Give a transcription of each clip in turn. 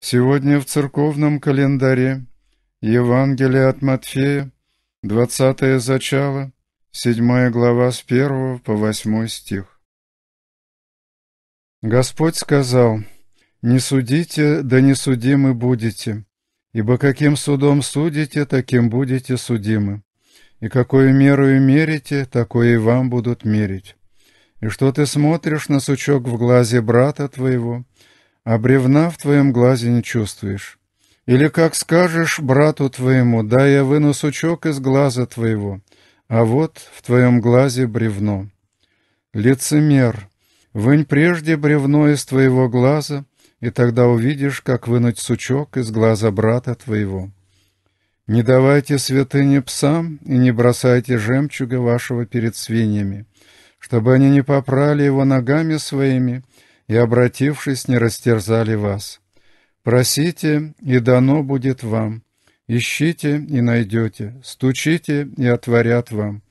Сегодня в церковном календаре Евангелие от Матфея, 20 зачало, 7 глава с 1 по 8 стих. Господь сказал, «Не судите, да не судимы будете, ибо каким судом судите, таким будете судимы, и какую меру мерите, такое и вам будут мерить. И что ты смотришь на сучок в глазе брата твоего, — а бревна в твоем глазе не чувствуешь. Или как скажешь брату твоему, да я выну сучок из глаза твоего, а вот в твоем глазе бревно. Лицемер, вынь прежде бревно из твоего глаза, и тогда увидишь, как вынуть сучок из глаза брата твоего. Не давайте святыне псам и не бросайте жемчуга вашего перед свиньями, чтобы они не попрали его ногами своими, — и, обратившись, не растерзали вас. Просите, и дано будет вам. Ищите, и найдете. Стучите, и отворят вам.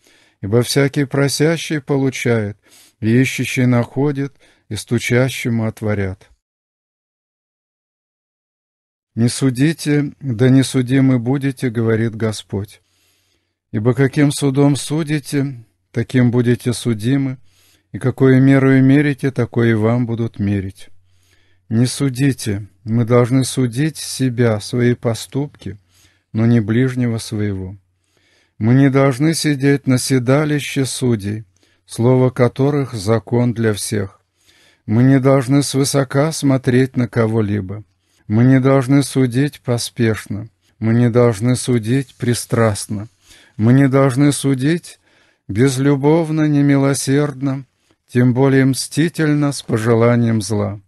Ибо всякий просящий получает, и ищущий находит, и стучащему отворят. «Не судите, да не судимы будете, — говорит Господь. Ибо каким судом судите, таким будете судимы, — и какую меру мерите, такое и вам будут мерить. Не судите, мы должны судить себя, свои поступки, но не ближнего своего. Мы не должны сидеть на седалище судей, слово которых — закон для всех. Мы не должны свысока смотреть на кого-либо. Мы не должны судить поспешно. Мы не должны судить пристрастно. Мы не должны судить безлюбовно, немилосердно, тем более мстительно с пожеланием зла.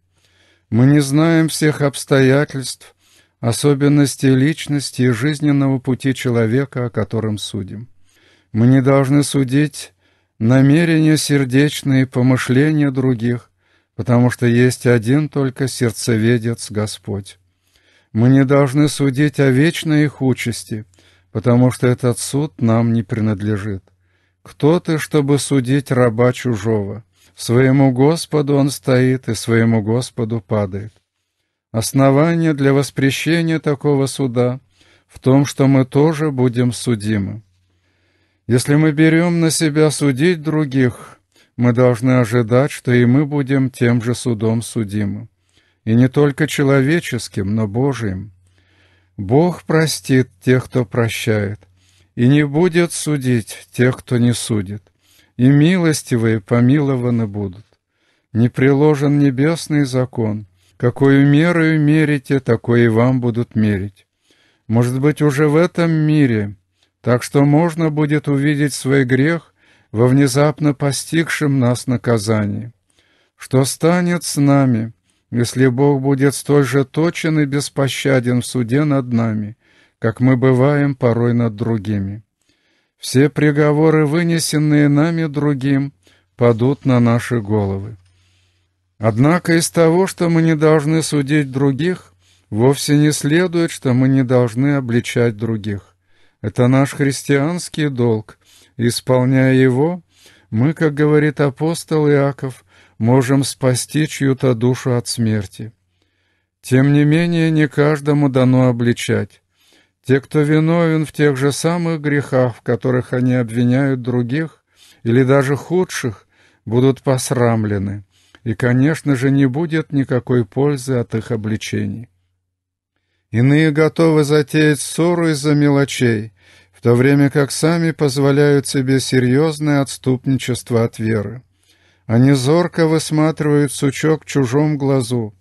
Мы не знаем всех обстоятельств, особенностей личности и жизненного пути человека, о котором судим. Мы не должны судить намерения сердечные и помышления других, потому что есть один только сердцеведец Господь. Мы не должны судить о вечной их участи, потому что этот суд нам не принадлежит. Кто ты, чтобы судить раба чужого? Своему Господу он стоит и своему Господу падает. Основание для воспрещения такого суда в том, что мы тоже будем судимы. Если мы берем на себя судить других, мы должны ожидать, что и мы будем тем же судом судимы. И не только человеческим, но Божьим. Бог простит тех, кто прощает, и не будет судить тех, кто не судит и милостивые помилованы будут. Не приложен небесный закон, какую мерою мерите, такое и вам будут мерить. Может быть, уже в этом мире, так что можно будет увидеть свой грех во внезапно постигшем нас наказании. Что станет с нами, если Бог будет столь же точен и беспощаден в суде над нами, как мы бываем порой над другими?» Все приговоры, вынесенные нами другим, падут на наши головы. Однако из того, что мы не должны судить других, вовсе не следует, что мы не должны обличать других. Это наш христианский долг. Исполняя его, мы, как говорит апостол Иаков, можем спасти чью-то душу от смерти. Тем не менее, не каждому дано обличать. Те, кто виновен в тех же самых грехах, в которых они обвиняют других, или даже худших, будут посрамлены, и, конечно же, не будет никакой пользы от их обличений. Иные готовы затеять ссору из-за мелочей, в то время как сами позволяют себе серьезное отступничество от веры. Они зорко высматривают сучок в чужом глазу,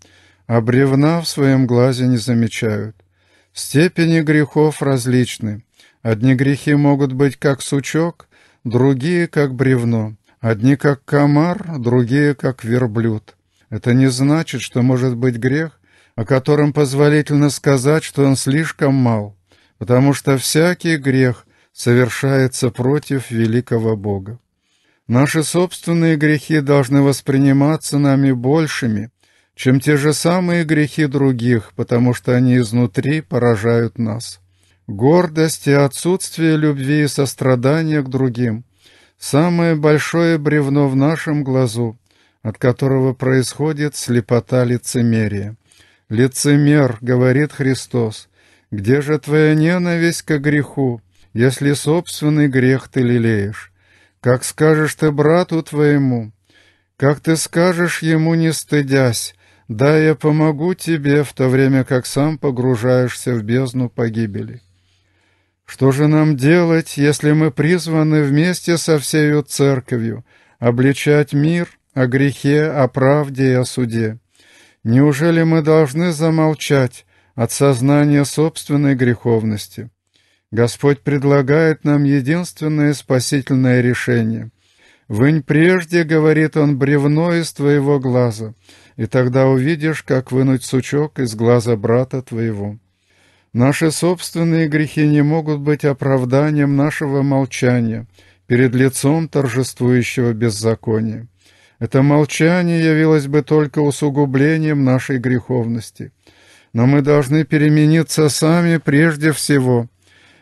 а бревна в своем глазе не замечают. Степени грехов различны. Одни грехи могут быть как сучок, другие как бревно. Одни как комар, другие как верблюд. Это не значит, что может быть грех, о котором позволительно сказать, что он слишком мал, потому что всякий грех совершается против великого Бога. Наши собственные грехи должны восприниматься нами большими, чем те же самые грехи других, потому что они изнутри поражают нас. Гордость и отсутствие любви и сострадания к другим — самое большое бревно в нашем глазу, от которого происходит слепота лицемерия. «Лицемер», — говорит Христос, — «где же твоя ненависть к греху, если собственный грех ты лелеешь? Как скажешь ты брату твоему, как ты скажешь ему, не стыдясь, да, я помогу тебе, в то время как сам погружаешься в бездну погибели. Что же нам делать, если мы призваны вместе со всею церковью обличать мир о грехе, о правде и о суде? Неужели мы должны замолчать от сознания собственной греховности? Господь предлагает нам единственное спасительное решение. «Вынь прежде, — говорит он, — бревно из твоего глаза, и тогда увидишь, как вынуть сучок из глаза брата твоего. Наши собственные грехи не могут быть оправданием нашего молчания перед лицом торжествующего беззакония. Это молчание явилось бы только усугублением нашей греховности. Но мы должны перемениться сами прежде всего,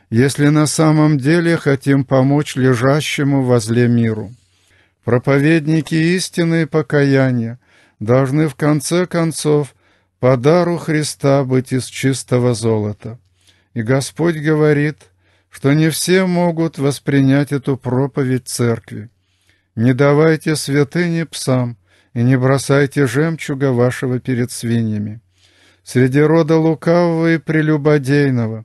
если на самом деле хотим помочь лежащему возле миру. Проповедники истины и покаяния — должны в конце концов по дару Христа быть из чистого золота. И Господь говорит, что не все могут воспринять эту проповедь церкви. Не давайте святыни псам и не бросайте жемчуга вашего перед свиньями. Среди рода лукавого и прелюбодейного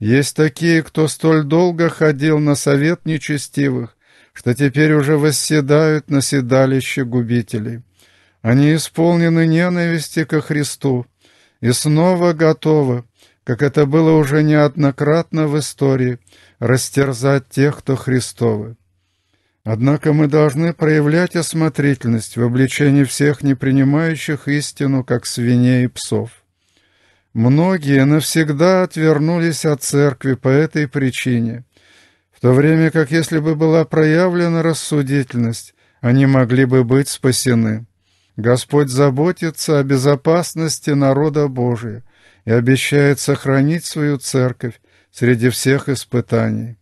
есть такие, кто столь долго ходил на совет нечестивых, что теперь уже восседают на седалище губителей. Они исполнены ненависти ко Христу и снова готовы, как это было уже неоднократно в истории, растерзать тех, кто Христовы. Однако мы должны проявлять осмотрительность в обличении всех не принимающих истину, как свиней и псов. Многие навсегда отвернулись от церкви по этой причине, в то время как если бы была проявлена рассудительность, они могли бы быть спасены. Господь заботится о безопасности народа Божия и обещает сохранить свою церковь среди всех испытаний.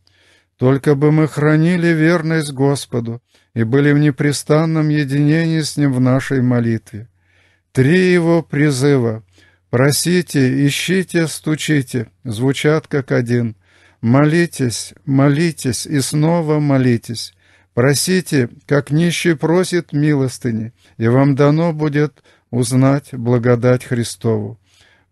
Только бы мы хранили верность Господу и были в непрестанном единении с Ним в нашей молитве. Три Его призыва «Просите, ищите, стучите» звучат как один. «Молитесь, молитесь и снова молитесь». Просите, как нищий просит милостыни, и вам дано будет узнать благодать Христову.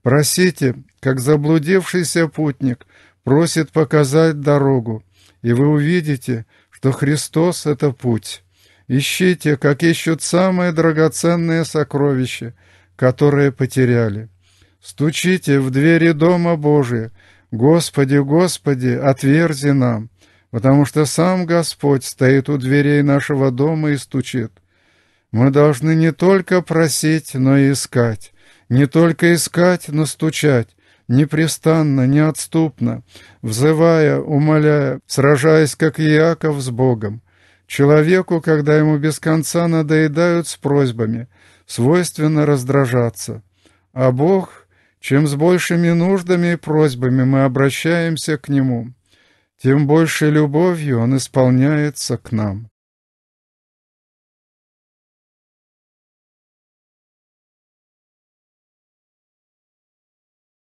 Просите, как заблудившийся путник просит показать дорогу, и вы увидите, что Христос — это путь. Ищите, как ищут самые драгоценные сокровища, которые потеряли. Стучите в двери Дома Божия. Господи, Господи, отверзи нам потому что сам Господь стоит у дверей нашего дома и стучит. Мы должны не только просить, но и искать, не только искать, но стучать, непрестанно, неотступно, взывая, умоляя, сражаясь, как Иаков, с Богом. Человеку, когда ему без конца надоедают с просьбами, свойственно раздражаться. А Бог, чем с большими нуждами и просьбами мы обращаемся к Нему, тем больше любовью он исполняется к нам.